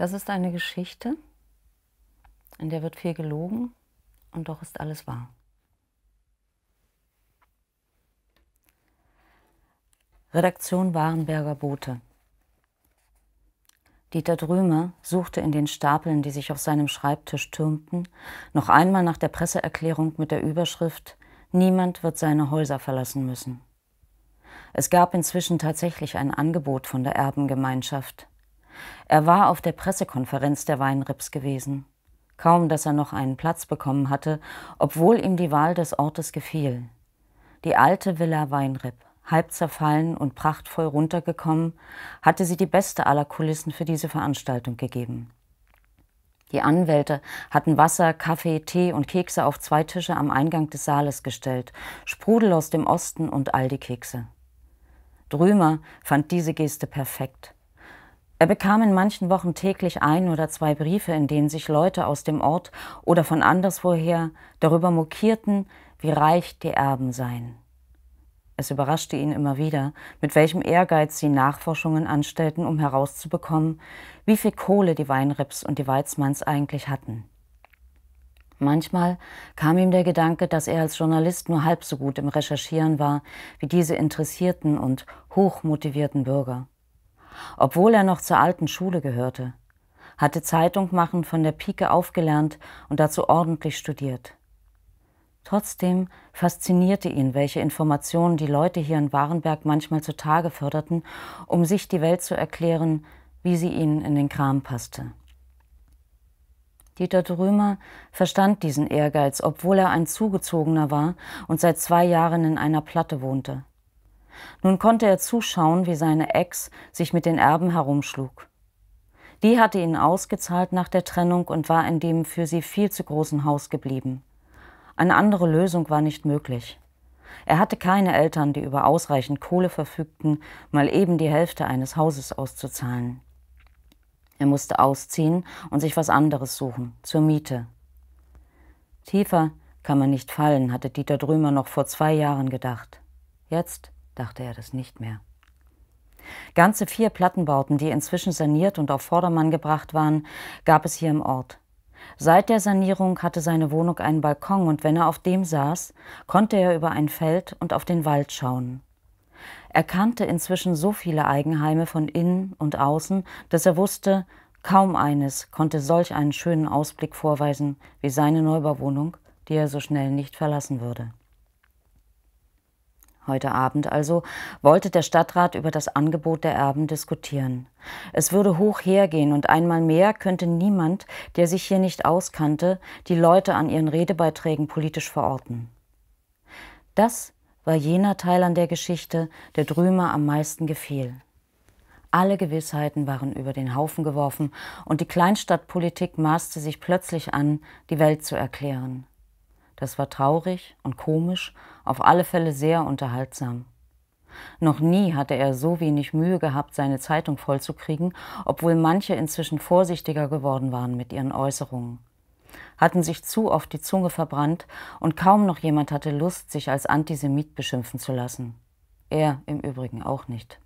Das ist eine Geschichte, in der wird viel gelogen und doch ist alles wahr. Redaktion Warenberger Bote. Dieter Drümer suchte in den Stapeln, die sich auf seinem Schreibtisch türmten, noch einmal nach der Presseerklärung mit der Überschrift Niemand wird seine Häuser verlassen müssen. Es gab inzwischen tatsächlich ein Angebot von der Erbengemeinschaft. Er war auf der Pressekonferenz der Weinrips gewesen. Kaum, dass er noch einen Platz bekommen hatte, obwohl ihm die Wahl des Ortes gefiel. Die alte Villa Weinrip, halb zerfallen und prachtvoll runtergekommen, hatte sie die beste aller Kulissen für diese Veranstaltung gegeben. Die Anwälte hatten Wasser, Kaffee, Tee und Kekse auf zwei Tische am Eingang des Saales gestellt, Sprudel aus dem Osten und all die Kekse. Drümer fand diese Geste perfekt. Er bekam in manchen Wochen täglich ein oder zwei Briefe, in denen sich Leute aus dem Ort oder von anderswoher darüber mokierten, wie reich die Erben seien. Es überraschte ihn immer wieder, mit welchem Ehrgeiz sie Nachforschungen anstellten, um herauszubekommen, wie viel Kohle die Weinrips und die Weizmanns eigentlich hatten. Manchmal kam ihm der Gedanke, dass er als Journalist nur halb so gut im Recherchieren war wie diese interessierten und hochmotivierten Bürger obwohl er noch zur alten Schule gehörte, hatte Zeitung machen von der Pike aufgelernt und dazu ordentlich studiert. Trotzdem faszinierte ihn, welche Informationen die Leute hier in Warenberg manchmal zutage förderten, um sich die Welt zu erklären, wie sie ihnen in den Kram passte. Dieter Drömer verstand diesen Ehrgeiz, obwohl er ein Zugezogener war und seit zwei Jahren in einer Platte wohnte. Nun konnte er zuschauen, wie seine Ex sich mit den Erben herumschlug. Die hatte ihn ausgezahlt nach der Trennung und war in dem für sie viel zu großen Haus geblieben. Eine andere Lösung war nicht möglich. Er hatte keine Eltern, die über ausreichend Kohle verfügten, mal eben die Hälfte eines Hauses auszuzahlen. Er musste ausziehen und sich was anderes suchen, zur Miete. Tiefer kann man nicht fallen, hatte Dieter Drümer noch vor zwei Jahren gedacht. Jetzt dachte er das nicht mehr. Ganze vier Plattenbauten, die inzwischen saniert und auf Vordermann gebracht waren, gab es hier im Ort. Seit der Sanierung hatte seine Wohnung einen Balkon und wenn er auf dem saß, konnte er über ein Feld und auf den Wald schauen. Er kannte inzwischen so viele Eigenheime von innen und außen, dass er wusste, kaum eines konnte solch einen schönen Ausblick vorweisen wie seine Neubauwohnung, die er so schnell nicht verlassen würde heute Abend also, wollte der Stadtrat über das Angebot der Erben diskutieren. Es würde hoch hergehen und einmal mehr könnte niemand, der sich hier nicht auskannte, die Leute an ihren Redebeiträgen politisch verorten. Das war jener Teil an der Geschichte, der Drümer am meisten gefiel. Alle Gewissheiten waren über den Haufen geworfen und die Kleinstadtpolitik maßte sich plötzlich an, die Welt zu erklären. Das war traurig und komisch, auf alle Fälle sehr unterhaltsam. Noch nie hatte er so wenig Mühe gehabt, seine Zeitung vollzukriegen, obwohl manche inzwischen vorsichtiger geworden waren mit ihren Äußerungen. Hatten sich zu oft die Zunge verbrannt und kaum noch jemand hatte Lust, sich als Antisemit beschimpfen zu lassen. Er im Übrigen auch nicht.